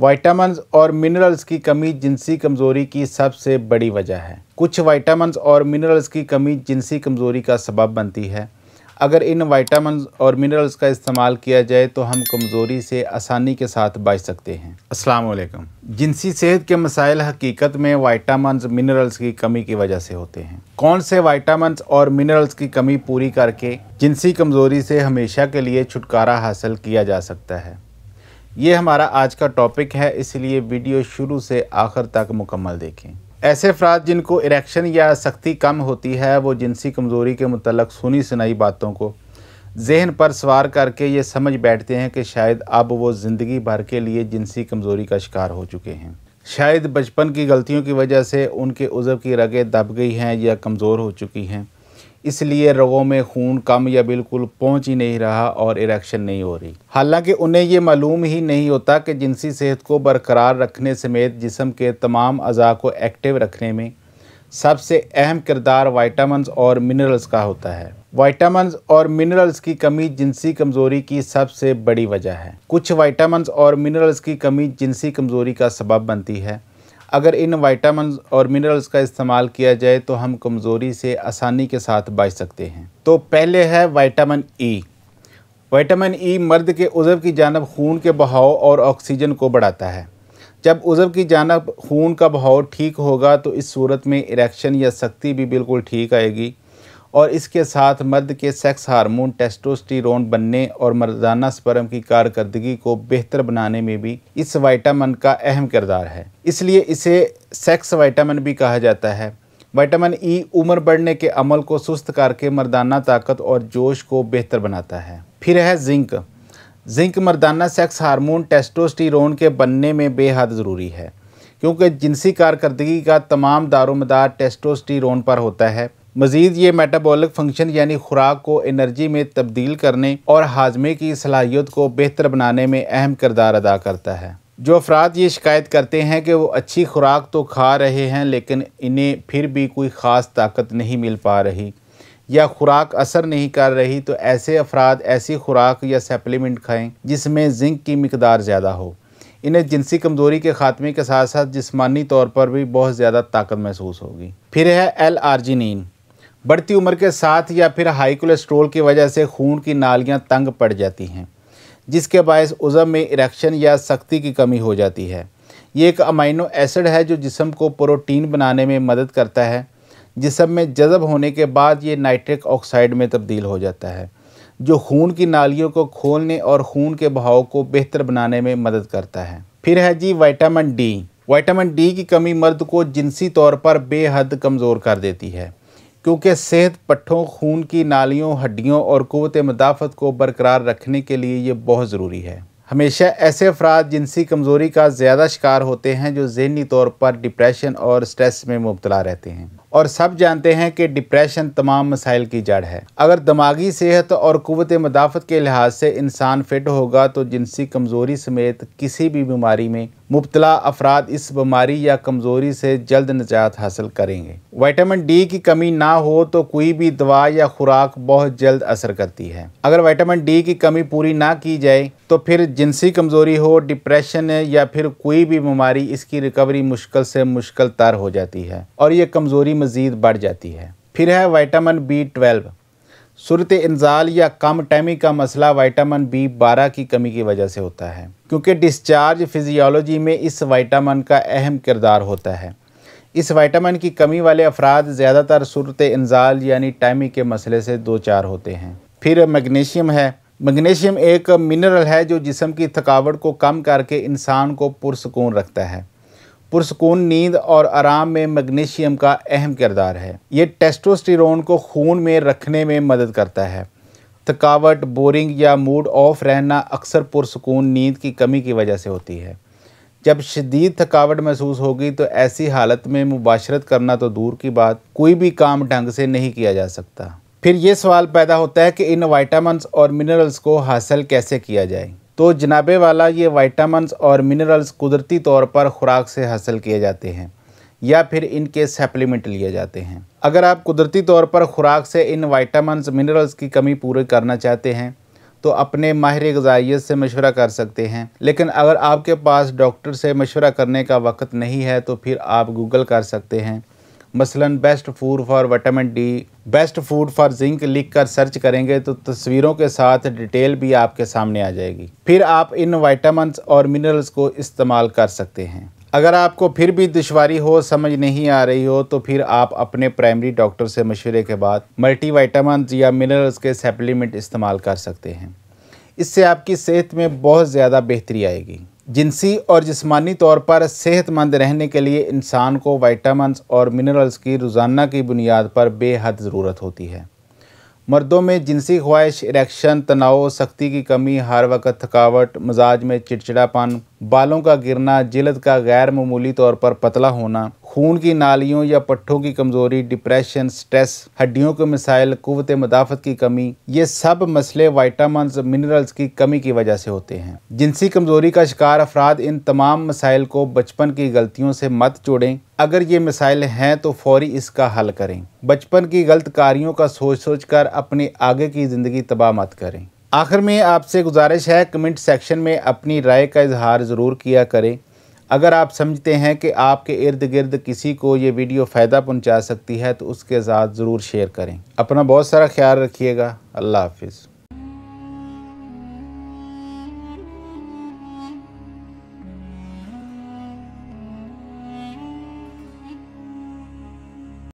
Vitamins और minerals की कमी जिनसी कमज़ोरी की सबसे बड़ी वजह है कुछ वाइटामस और मिनरल्स की कमी जिनसी कमज़ोरी का सबब बनती है अगर इन वाइटामस और मिनरल्स का इस्तेमाल किया जाए तो हम कमज़ोरी से आसानी के साथ बच सकते हैं वालेकुम। जिनसी सेहत के मसाइल हकीकत में वाइटामस मिनरल्स की कमी की वजह से होते हैं कौन से वाइटामस और मिनरल्स की कमी पूरी करके जिनसी कमज़ोरी से हमेशा के लिए छुटकारा हासिल किया जा सकता है ये हमारा आज का टॉपिक है इसलिए वीडियो शुरू से आखिर तक मुकम्मल देखें ऐसे अफराद जिनको इरेक्शन या सख्ती कम होती है वो जिनसी कमज़ोरी के मतलब सुनी सुनाई बातों को जहन पर सवार करके ये समझ बैठते हैं कि शायद अब वो ज़िंदगी भर के लिए जिनसी कमज़ोरी का शिकार हो चुके हैं शायद बचपन की गलतियों की वजह से उनके उज़ब की रगें दब गई हैं या कमज़ोर हो चुकी हैं इसलिए रगों में खून कम या बिल्कुल पहुंच ही नहीं रहा और इरेक्शन नहीं हो रही हालांकि उन्हें ये मालूम ही नहीं होता कि जिनसी सेहत को बरकरार रखने समेत जिसम के तमाम अज़ा को एक्टिव रखने में सबसे अहम किरदार वाइटामस और मिनरल्स का होता है वाइटामस और मिनरल्स की कमी जिनसी कमज़ोरी की सबसे बड़ी वजह है कुछ वाइटामस और मिनरल्स की कमी जिनसी कमज़ोरी का सबब बनती है अगर इन वाइटामस और मिनरल्स का इस्तेमाल किया जाए तो हम कमज़ोरी से आसानी के साथ बच सकते हैं तो पहले है वाइटामिन ई वाइटामिन ई मर्द के उज़व की जानब खून के बहाव और ऑक्सीजन को बढ़ाता है जब उज़व की जानब खून का बहाव ठीक होगा तो इस सूरत में इरेक्शन या सख्ती भी बिल्कुल ठीक आएगी और इसके साथ मर्द के सेक्स हार्मोन टेस्टोस्टिरोन बनने और मर्दाना स्पर्म की कारकर्दगी को बेहतर बनाने में भी इस वाइटामिन का अहम किरदार है इसलिए इसे सेक्स वाइटामिन भी कहा जाता है वाइटामिन ई उम्र बढ़ने के अमल को सुस्त करके मर्दाना ताकत और जोश को बेहतर बनाता है फिर है जिंक जिंक मर्दाना सेक्स हार्मोन टेस्टोस्टिरोन के बनने में बेहद ज़रूरी है क्योंकि जिनसी कारकर्दगी का तमाम दारोमदार टेस्टोस्टिरोन पर होता है मज़ीद ये मेटाबॉलिक फंक्शन यानी खुराक को एनर्जी में तब्दील करने और हाजमे की सलाहियत को बेहतर बनाने में अहम किरदार अदा करता है जो अफराद ये शिकायत करते हैं कि वो अच्छी खुराक तो खा रहे हैं लेकिन इन्हें फिर भी कोई ख़ास ताकत नहीं मिल पा रही या खुराक असर नहीं कर रही तो ऐसे अफराद ऐसी खुराक या सप्लीमेंट खाएं जिसमें जिंक की मकदार ज़्यादा हो इन्हें जिनसी कमज़ोरी के ख़ात्मे के साथ साथ जिसमानी तौर पर भी बहुत ज़्यादा ताकत महसूस होगी फिर है एल आर्जिन बढ़ती उम्र के साथ या फिर हाई कोलेस्ट्रोल की वजह से खून की नालियाँ तंग पड़ जाती हैं जिसके बायस उज़म में इरेक्शन या सख्ती की कमी हो जाती है ये एक अमाइनो एसिड है जो जिसम को प्रोटीन बनाने में मदद करता है जिसम में जज़ब होने के बाद ये नाइट्रिक ऑक्साइड में तब्दील हो जाता है जो खून की नालियों को खोलने और खून के बहाव को बेहतर बनाने में मदद करता है फिर है जी वाइटामिन डी वाइटामिन डी की कमी मर्द को जिनसी तौर पर बेहद कमज़ोर कर देती है क्योंकि सेहत पट्ठों खून की नालियों हड्डियों और कुत मदाफ़त को बरकरार रखने के लिए ये बहुत ज़रूरी है हमेशा ऐसे अफराद जिनसी कमज़ोरी का ज़्यादा शिकार होते हैं जो जहनी तौर पर डिप्रेशन और स्ट्रेस में मुबतला रहते हैं और सब जानते हैं कि डिप्रेशन तमाम मसाइल की जड़ है अगर दिमागी सेहत और कुत मदाफ़त के लिहाज से इंसान फिट होगा तो जिनसी कमज़ोरी समेत किसी भी बीमारी में मुबतला अफराद इस बीमारी या कमज़ोरी से जल्द निजात हासिल करेंगे वाइटामिन डी की कमी ना हो तो कोई भी दवा या खुराक बहुत जल्द असर करती है अगर वाइटामिन डी की कमी पूरी ना की जाए तो फिर जिनसी कमज़ोरी हो डिप्रेशन या फिर कोई भी बीमारी इसकी रिकवरी मुश्किल से मुश्किल तर हो जाती है और ये कमज़ोरी मज़ीद बढ़ जाती है फिर है वाइटामिन बी ट्वेल्व सूरत इंजाल या कम टैमी का मसला वाइटामिन बी बारह की कमी की वजह से होता है क्योंकि डिस्चार्ज फिजियोलॉजी में इस वाइटामिन का अहम किरदार होता है इस वाइटामिन की कमी वाले अफराद ज़्यादातर सूरत इंजाल यानी टैमी के मसले से दो चार होते हैं फिर मैग्नीशियम है मैग्नीशियम एक मिनरल है जो जिसम की थकावट को कम करके इंसान को पुरसकून रखता है पुरसकून नींद और आराम में मैग्नीशियम का अहम किरदार है ये टेस्टोस्टेरोन को खून में रखने में मदद करता है थकावट बोरिंग या मूड ऑफ रहना अक्सर पुरसकून नींद की कमी की वजह से होती है जब शदीद थकावट महसूस होगी तो ऐसी हालत में मुबाशरत करना तो दूर की बात कोई भी काम ढंग से नहीं किया जा सकता फिर ये सवाल पैदा होता है कि इन वाइटामस और मिनरल्स को हासिल कैसे किया जाए तो जनाबे वाला ये वाइटामस और मिनरल्स कुदरती तौर पर ख़ुराक से हासिल किए जाते हैं या फिर इनके सप्लीमेंट लिए जाते हैं अगर आप कुदरती तौर पर ख़ुराक से इन वाइटामस मिनरल्स की कमी पूरी करना चाहते हैं तो अपने माहिर गजाइत से मशवरा कर सकते हैं लेकिन अगर आपके पास डॉक्टर से मशवरा करने का वक्त नहीं है तो फिर आप गूगल कर सकते हैं मसलन best food for vitamin D best food for zinc लिख कर सर्च करेंगे तो तस्वीरों के साथ डिटेल भी आपके सामने आ जाएगी फिर आप इन वाइटामस और मिनरल्स को इस्तेमाल कर सकते हैं अगर आपको फिर भी दुशारी हो समझ नहीं आ रही हो तो फिर आप अपने प्राइमरी डॉक्टर से मशवरे के बाद मल्टी वाइटामिन या मिनरल्स के सप्लीमेंट इस्तेमाल कर सकते हैं इससे आपकी सेहत में बहुत ज़्यादा बेहतरी आएगी जिनसी और जिस्मानी तौर पर सेहतमंद रहने के लिए इंसान को वाइटामस और मिनरल्स की रोज़ाना की बुनियाद पर बेहद ज़रूरत होती है मर्दों में जिनसी ख्वाहिश इरेक्शन तनाव सख्ती की कमी हर वक्त थकावट मिजाज में चिड़चिड़ापन बालों का गिरना जिलद का गैर मामूली तौर पर पतला होना खून की नालियों या पट्ठों की कमज़ोरी डिप्रेशन स्ट्रेस हड्डियों के मिसाइल कुत मदाफत की कमी ये सब मसले वाइटामस मिनरल्स की कमी की वजह से होते हैं जिनसी कमज़ोरी का शिकार अफराद इन तमाम मसाइल को बचपन की गलतियों से मत जोड़ें अगर ये मिसाइल हैं तो फौरी इसका हल करें बचपन की गलत कारियों का सोच सोच कर अपने आगे की ज़िंदगी तबाह मत करें आखिर में आपसे गुजारिश है कमेंट सेक्शन में अपनी राय का इजहार ज़रूर किया करें अगर आप समझते हैं कि आपके इर्द गिर्द किसी को ये वीडियो फ़ायदा पहुंचा सकती है तो उसके साथ ज़रूर शेयर करें अपना बहुत सारा ख्याल रखिएगा अल्लाह हाफिज़